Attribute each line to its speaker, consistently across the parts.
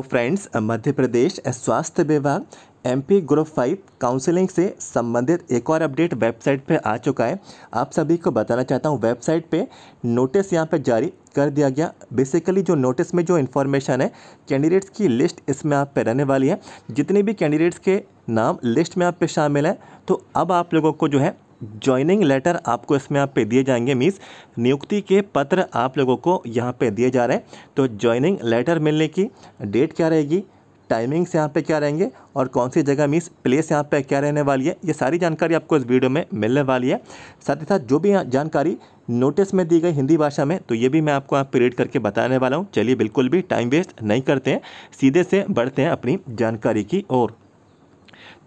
Speaker 1: तो फ्रेंड्स मध्य प्रदेश स्वास्थ्य विभाग M P group five counselling से संबंधित एक और अपडेट वेबसाइट पर आ चुका है आप सभी को बताना चाहता हूँ वेबसाइट पे नोटिस यहाँ पे जारी कर दिया गया बेसिकली जो नोटिस में जो इन्फॉर्मेशन है कैंडिडेट्स की लिस्ट इसमें आप पे रहने वाली है जितने भी कैंडिडेट्स के नाम लिस्ट में आप पे शामिल हैं तो अब आप लोगों को जो है ज्वाइनिंग लेटर आपको इसमें आप पे दिए जाएंगे मीन्स नियुक्ति के पत्र आप लोगों को यहाँ पे दिए जा रहे हैं तो ज्वाइनिंग लेटर मिलने की डेट क्या रहेगी टाइमिंग्स यहाँ पे क्या रहेंगे और कौन सी जगह मीन्स प्लेस यहाँ पे क्या रहने वाली है ये सारी जानकारी आपको इस वीडियो में मिलने वाली है साथ ही साथ जो भी जानकारी नोटिस में दी गई हिंदी भाषा में तो ये भी मैं आपको यहाँ पर रीड करके बताने वाला हूँ चलिए बिल्कुल भी टाइम वेस्ट नहीं करते हैं सीधे से बढ़ते हैं अपनी जानकारी की ओर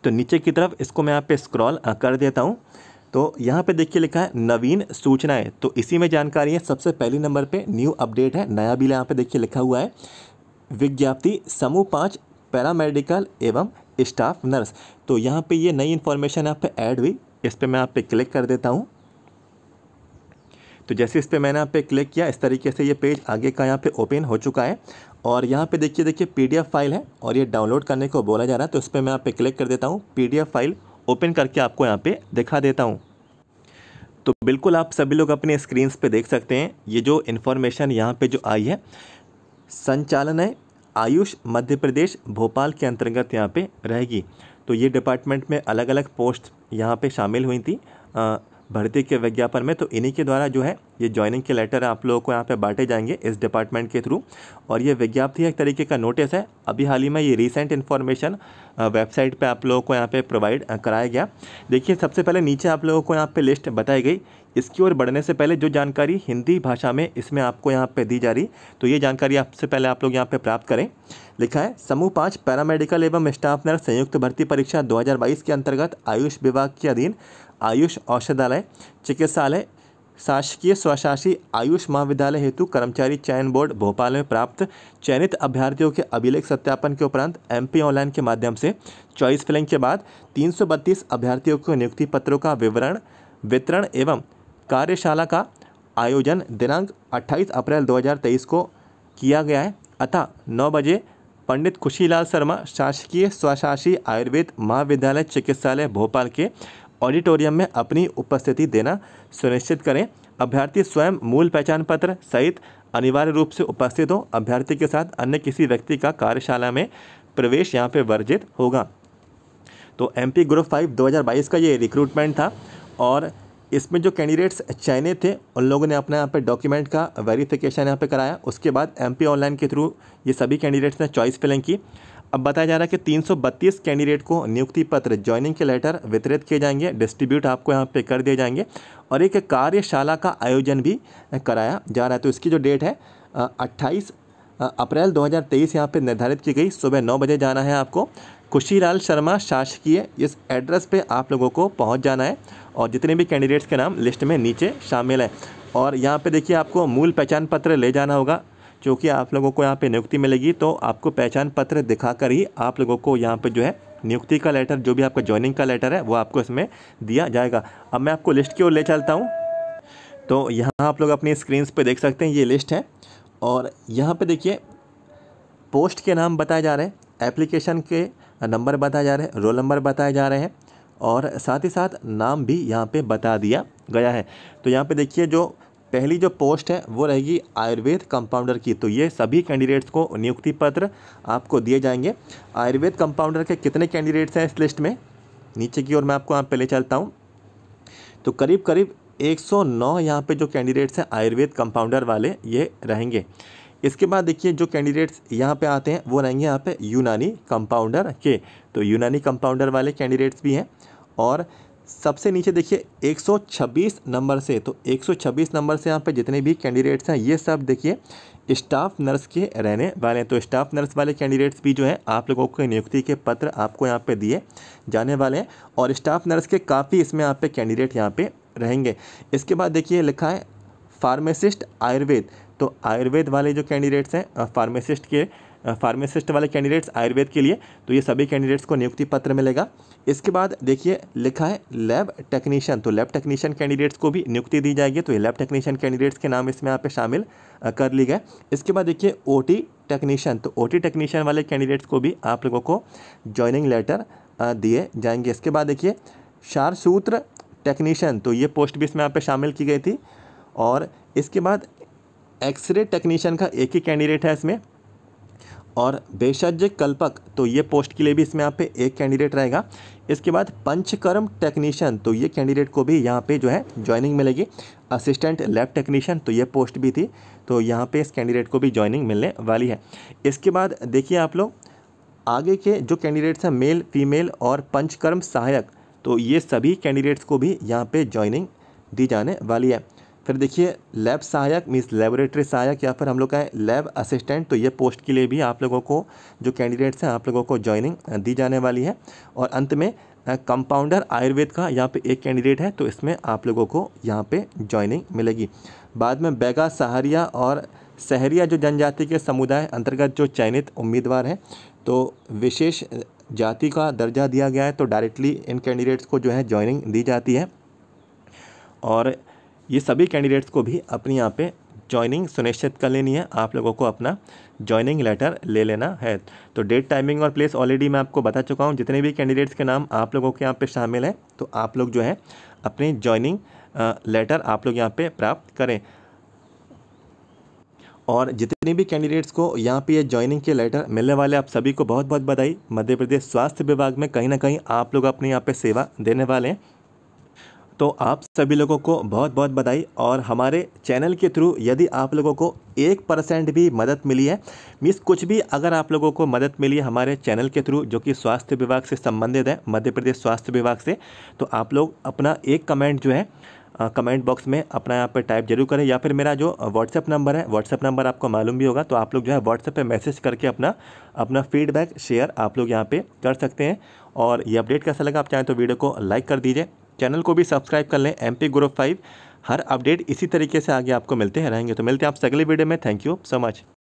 Speaker 1: तो नीचे की तरफ इसको मैं यहाँ पे स्क्रॉल कर देता हूँ तो यहाँ पे देखिए लिखा है नवीन सूचनाएं तो इसी में जानकारी है सबसे पहले नंबर पे न्यू अपडेट है नया बिल यहाँ पे देखिए लिखा हुआ है विज्ञप्ति समूह पाँच पैरामेडिकल एवं स्टाफ नर्स तो यहाँ पे ये नई इन्फॉर्मेशन आप पे ऐड हुई इस पर मैं आप पे क्लिक कर देता हूँ तो जैसे इस पर मैंने आप पे क्लिक किया इस तरीके से ये पेज आगे का यहाँ पे ओपन हो चुका है और यहाँ पे देखिए देखिए पीडीएफ फाइल है और ये डाउनलोड करने को बोला जा रहा है तो इस पर मैं आप पे क्लिक कर देता हूँ पीडीएफ फाइल ओपन करके आपको यहाँ पे दिखा देता हूँ तो बिल्कुल आप सभी लोग अपने स्क्रीन्स पे देख सकते हैं ये जो इन्फॉर्मेशन यहाँ पे जो आई है संचालन है आयुष मध्य प्रदेश भोपाल के अंतर्गत यहाँ पे रहेगी तो ये डिपार्टमेंट में अलग अलग पोस्ट यहाँ पे शामिल हुई थी भर्ती के विज्ञापन में तो इन्हीं के द्वारा जो है ये ज्वाइनिंग के लेटर आप लोगों को यहाँ पे बांटे जाएंगे इस डिपार्टमेंट के थ्रू और ये विज्ञाप्ति एक तरीके का नोटिस है अभी हाल ही में ये रिसेंट इन्फॉर्मेशन वेबसाइट पे आप लोगों को यहाँ पे प्रोवाइड कराया गया देखिए सबसे पहले नीचे आप लोगों को यहाँ पे लिस्ट बताई गई इसकी ओर बढ़ने से पहले जो जानकारी हिंदी भाषा में इसमें आपको यहाँ पे दी जा रही तो ये जानकारी आपसे पहले आप लोग यहाँ पे प्राप्त करें लिखा है समूह पाँच पैरामेडिकल एवं स्टाफ नर्स संयुक्त भर्ती परीक्षा दो के अंतर्गत आयुष विभाग के अधीन आयुष औषधालय चिकित्सालय शासकीय स्वशासी आयुष महाविद्यालय हेतु कर्मचारी चयन बोर्ड भोपाल में प्राप्त चयनित अभ्यर्थियों के अभिलेख सत्यापन के उपरांत एमपी ऑनलाइन के माध्यम से चॉइस फिलिंग के बाद 332 अभ्यर्थियों को नियुक्ति पत्रों का विवरण वितरण एवं कार्यशाला का आयोजन दिनांक 28 अप्रैल 2023 को किया गया है अतः नौ बजे पंडित खुशीलाल शर्मा शासकीय स्वशासी आयुर्वेद महाविद्यालय चिकित्सालय भोपाल के ऑडिटोरियम में अपनी उपस्थिति देना सुनिश्चित करें अभ्यर्थी स्वयं मूल पहचान पत्र सहित अनिवार्य रूप से उपस्थित हो अभ्यर्थी के साथ अन्य किसी व्यक्ति का कार्यशाला में प्रवेश यहाँ पे वर्जित होगा तो एम पी ग्रुप फाइव 2022 का ये रिक्रूटमेंट था और इसमें जो कैंडिडेट्स चयनित थे उन लोगों ने अपने यहाँ पे डॉक्यूमेंट का वेरिफिकेशन यहाँ पे कराया उसके बाद एम पी ऑनलाइन के थ्रू ये सभी कैंडिडेट्स ने चॉइस फिलिंग की अब बताया जा रहा है कि तीन कैंडिडेट को नियुक्ति पत्र ज्वाइनिंग के लेटर वितरित किए जाएंगे डिस्ट्रीब्यूट आपको यहाँ पे कर दिए जाएंगे और एक कार्यशाला का आयोजन भी कराया जा रहा है तो इसकी जो डेट है अट्ठाईस अप्रैल 2023 यहाँ पर निर्धारित की गई सुबह नौ बजे जाना है आपको खुशीलाल शर्मा शासकीय इस एड्रेस पे आप लोगों को पहुँच जाना है और जितने भी कैंडिडेट्स के नाम लिस्ट में नीचे शामिल हैं और यहाँ पे देखिए आपको मूल पहचान पत्र ले जाना होगा जो कि आप लोगों को यहाँ पे नियुक्ति मिलेगी तो आपको पहचान पत्र दिखाकर ही आप लोगों को यहाँ पे जो है नियुक्ति का लेटर जो भी आपका ज्वाइनिंग का लेटर है वो आपको इसमें दिया जाएगा अब मैं आपको लिस्ट की ओर ले चलता हूँ तो यहाँ आप लोग अपनी स्क्रीन पर देख सकते हैं ये लिस्ट है और यहाँ पर देखिए पोस्ट के नाम बताए जा रहे हैं एप्लीकेशन के नंबर बताए जा रहे हैं रोल नंबर बताए जा रहे हैं और साथ ही साथ नाम भी यहाँ पे बता दिया गया है तो यहाँ पे देखिए जो पहली जो पोस्ट है वो रहेगी आयुर्वेद कंपाउंडर की तो ये सभी कैंडिडेट्स को नियुक्ति पत्र आपको दिए जाएंगे आयुर्वेद कंपाउंडर के कितने कैंडिडेट्स हैं इस लिस्ट में नीचे की ओर मैं आपको यहाँ पहले चलता हूँ तो करीब करीब 109 यहाँ पर जो कैंडिडेट्स हैं आयुर्वेद कंपाउंडर वाले ये रहेंगे इसके बाद देखिए जो कैंडिडेट्स यहाँ पे आते हैं वो रहेंगे यहाँ पे यूनानी कंपाउंडर के तो यूनानी कंपाउंडर वाले कैंडिडेट्स भी हैं और सबसे नीचे देखिए 126 नंबर से तो 126 नंबर से यहाँ पे जितने भी कैंडिडेट्स हैं ये सब देखिए स्टाफ नर्स के रहने वाले हैं तो स्टाफ नर्स वाले कैंडिडेट्स भी जो हैं आप लोगों को नियुक्ति के पत्र आपको यहाँ पे दिए जाने वाले हैं और स्टाफ नर्स के काफ़ी इसमें यहाँ पे कैंडिडेट यहाँ पे रहेंगे इसके बाद देखिए लिखा है फार्मेसिस्ट आयुर्वेद तो आयुर्वेद वाले जो कैंडिडेट्स हैं फार्मेसिस्ट के फार्मासिस्ट वाले कैंडिडेट्स आयुर्वेद के लिए तो ये सभी कैंडिडेट्स को नियुक्ति पत्र मिलेगा इसके बाद देखिए लिखा है लैब टेक्नीशियन तो लैब टेक्नीशियन कैंडिडेट्स को भी नियुक्ति दी जाएगी तो ये लैब टेक्नीशियन कैंडिडेट्स के नाम इसमें यहाँ पे शामिल कर लिए गए इसके बाद देखिए ओ टेक्नीशियन तो ओ टेक्नीशियन वाले कैंडिडेट्स को भी आप लोगों को ज्वाइनिंग लेटर दिए जाएंगे इसके बाद देखिए शारसूत्र टेक्नीशियन तो ये पोस्ट भी इसमें यहाँ पर शामिल की गई थी और इसके बाद एक्सरे टेक्नीशियन का एक ही कैंडिडेट है इसमें और बेशज कल्पक तो ये पोस्ट के लिए भी इसमें यहाँ पे एक कैंडिडेट रहेगा इसके बाद पंचकर्म टेक्नीशियन तो ये कैंडिडेट को भी यहाँ पे जो है ज्वाइनिंग मिलेगी असिस्टेंट लैब टेक्नीशियन तो ये पोस्ट भी थी तो यहाँ पे इस कैंडिडेट को भी ज्वाइनिंग मिलने वाली है इसके बाद देखिए आप लोग आगे के जो कैंडिडेट्स हैं मेल फीमेल और पंचकर्म सहायक तो ये सभी कैंडिडेट्स को भी यहाँ पर ज्वाइनिंग दी जाने वाली है फिर देखिए लैब सहायक मीन्स लेबोरेटरी सहायक या फिर हम लोग का है लैब असिस्टेंट तो ये पोस्ट के लिए भी आप लोगों को जो कैंडिडेट्स हैं आप लोगों को ज्वाइनिंग दी जाने वाली है और अंत में कंपाउंडर आयुर्वेद का यहाँ पे एक कैंडिडेट है तो इसमें आप लोगों को यहाँ पे ज्वाइनिंग मिलेगी बाद में बैगा सहारिया और सहरिया जो जनजाति के समुदाय अंतर्गत जो चयनित उम्मीदवार हैं तो विशेष जाति का दर्जा दिया गया है तो डायरेक्टली इन कैंडिडेट्स को जो है ज्वाइनिंग दी जाती है और ये सभी कैंडिडेट्स को भी अपने यहाँ पे ज्वाइनिंग सुनिश्चित कर लेनी है आप लोगों को अपना ज्वाइनिंग लेटर ले लेना है तो डेट टाइमिंग और प्लेस ऑलरेडी मैं आपको बता चुका हूँ जितने भी कैंडिडेट्स के नाम आप लोगों के यहाँ पे शामिल हैं तो आप लोग जो है अपनी ज्वाइनिंग लेटर आप लोग यहाँ पे प्राप्त करें और जितने भी कैंडिडेट्स को यहाँ पे ये ज्वाइनिंग के लेटर मिलने वाले आप सभी को बहुत बहुत बधाई मध्य प्रदेश स्वास्थ्य विभाग में कहीं ना कहीं आप लोग अपने यहाँ पे सेवा देने वाले हैं तो आप सभी लोगों को बहुत बहुत बधाई और हमारे चैनल के थ्रू यदि आप लोगों को एक परसेंट भी मदद मिली है मीन्स कुछ भी अगर आप लोगों को मदद मिली है हमारे चैनल के थ्रू जो कि स्वास्थ्य विभाग से संबंधित है मध्य प्रदेश स्वास्थ्य विभाग से तो आप लोग अपना एक कमेंट जो है कमेंट बॉक्स में अपना यहाँ पर टाइप जरूर करें या फिर मेरा जो व्हाट्सएप नंबर है व्हाट्सएप नंबर आपको मालूम भी होगा तो आप लोग जो है व्हाट्सएप पे मैसेज करके अपना अपना फीडबैक शेयर आप लोग यहाँ पे कर सकते हैं और ये अपडेट कैसा लगा आप चाहें तो वीडियो को लाइक कर दीजिए चैनल को भी सब्सक्राइब कर लें एम पी ग्रुप फाइव हर अपडेट इसी तरीके से आगे आपको मिलते रहेंगे तो मिलते हैं आपसे अगले वीडियो में थैंक यू सो मच